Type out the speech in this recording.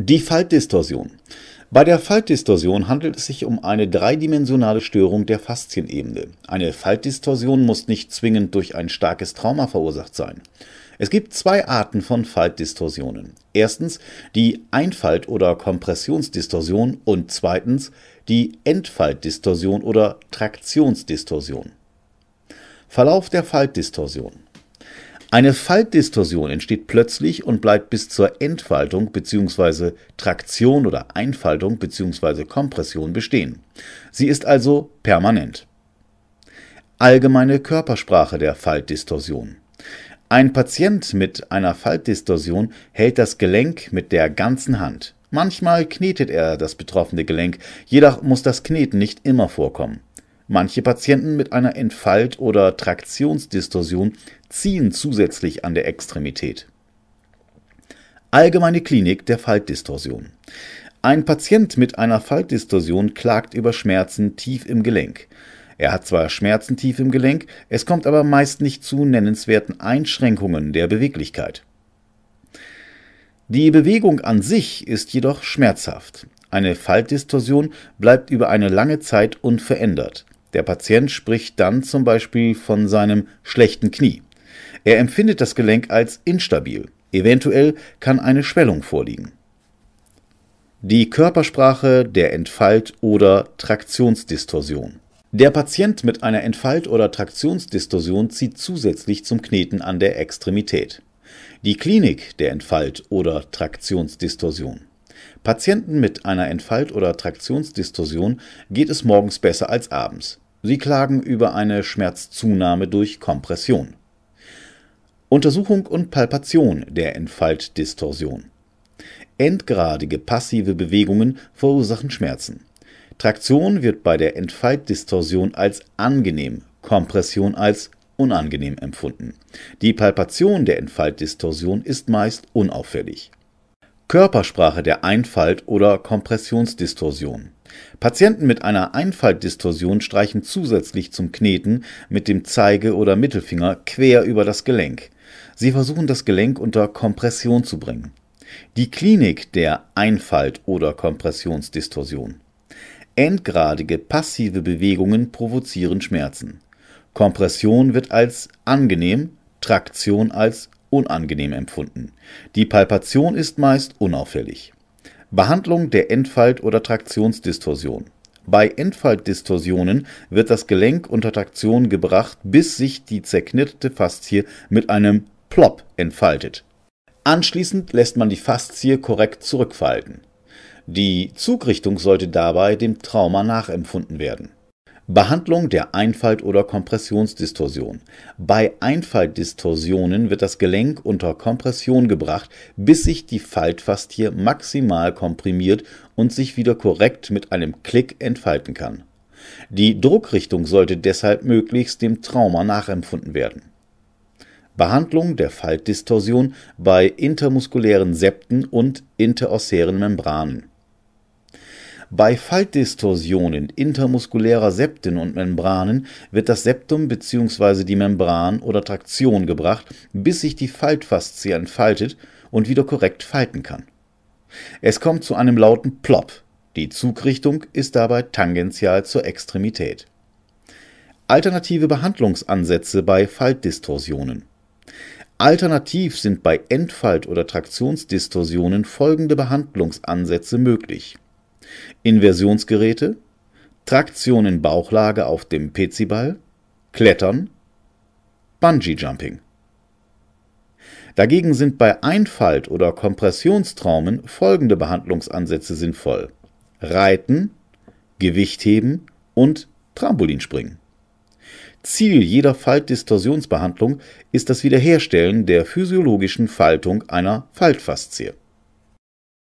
Die Faltdistorsion. Bei der Faltdistorsion handelt es sich um eine dreidimensionale Störung der Faszienebene. Eine Faltdistorsion muss nicht zwingend durch ein starkes Trauma verursacht sein. Es gibt zwei Arten von Faltdistorsionen. Erstens die Einfalt- oder Kompressionsdistorsion und zweitens die Entfaltdistorsion oder Traktionsdistorsion. Verlauf der Faltdistorsion eine Faltdistorsion entsteht plötzlich und bleibt bis zur Entfaltung bzw. Traktion oder Einfaltung bzw. Kompression bestehen. Sie ist also permanent. Allgemeine Körpersprache der Faltdistorsion. Ein Patient mit einer Faltdistorsion hält das Gelenk mit der ganzen Hand. Manchmal knetet er das betroffene Gelenk, jedoch muss das Kneten nicht immer vorkommen. Manche Patienten mit einer Entfalt- oder Traktionsdistorsion ziehen zusätzlich an der Extremität. Allgemeine Klinik der Faltdistorsion. Ein Patient mit einer Faltdistorsion klagt über Schmerzen tief im Gelenk. Er hat zwar Schmerzen tief im Gelenk, es kommt aber meist nicht zu nennenswerten Einschränkungen der Beweglichkeit. Die Bewegung an sich ist jedoch schmerzhaft. Eine Faltdistorsion bleibt über eine lange Zeit unverändert. Der Patient spricht dann zum Beispiel von seinem schlechten Knie. Er empfindet das Gelenk als instabil. Eventuell kann eine Schwellung vorliegen. Die Körpersprache der Entfalt- oder Traktionsdistorsion. Der Patient mit einer Entfalt- oder Traktionsdistorsion zieht zusätzlich zum Kneten an der Extremität. Die Klinik der Entfalt- oder Traktionsdistorsion. Patienten mit einer Entfalt oder Traktionsdistorsion geht es morgens besser als abends. Sie klagen über eine Schmerzzunahme durch Kompression. Untersuchung und Palpation der Entfaltdistorsion. Endgradige passive Bewegungen verursachen Schmerzen. Traktion wird bei der Entfaltdistorsion als angenehm, Kompression als unangenehm empfunden. Die Palpation der Entfaltdistorsion ist meist unauffällig Körpersprache der Einfalt oder Kompressionsdistorsion. Patienten mit einer Einfaltdistorsion streichen zusätzlich zum Kneten mit dem Zeige- oder Mittelfinger quer über das Gelenk. Sie versuchen das Gelenk unter Kompression zu bringen. Die Klinik der Einfalt- oder Kompressionsdistorsion. Endgradige passive Bewegungen provozieren Schmerzen. Kompression wird als angenehm, Traktion als unangenehm empfunden. Die Palpation ist meist unauffällig. Behandlung der Endfalt- oder Traktionsdistorsion. Bei Endfaltdistorsionen wird das Gelenk unter Traktion gebracht, bis sich die zerknitterte Faszie mit einem Plop entfaltet. Anschließend lässt man die Faszie korrekt zurückfalten. Die Zugrichtung sollte dabei dem Trauma nachempfunden werden Behandlung der Einfalt- oder Kompressionsdistorsion. Bei Einfaltdistorsionen wird das Gelenk unter Kompression gebracht, bis sich die Faltfastie maximal komprimiert und sich wieder korrekt mit einem Klick entfalten kann. Die Druckrichtung sollte deshalb möglichst dem Trauma nachempfunden werden. Behandlung der Faltdistorsion bei intermuskulären Septen und interossären Membranen. Bei Faltdistorsionen intermuskulärer Septen und Membranen wird das Septum bzw. die Membran oder Traktion gebracht, bis sich die Faltfaszie entfaltet und wieder korrekt falten kann. Es kommt zu einem lauten Plop. Die Zugrichtung ist dabei tangential zur Extremität. Alternative Behandlungsansätze bei Faltdistorsionen. Alternativ sind bei Endfalt- oder Traktionsdistorsionen folgende Behandlungsansätze möglich Inversionsgeräte, Traktion in Bauchlage auf dem Peziball, Klettern, Bungee Jumping. Dagegen sind bei Einfalt- oder Kompressionstraumen folgende Behandlungsansätze sinnvoll: Reiten, Gewichtheben und Trampolinspringen. Ziel jeder Faltdistorsionsbehandlung ist das Wiederherstellen der physiologischen Faltung einer Faltfaszie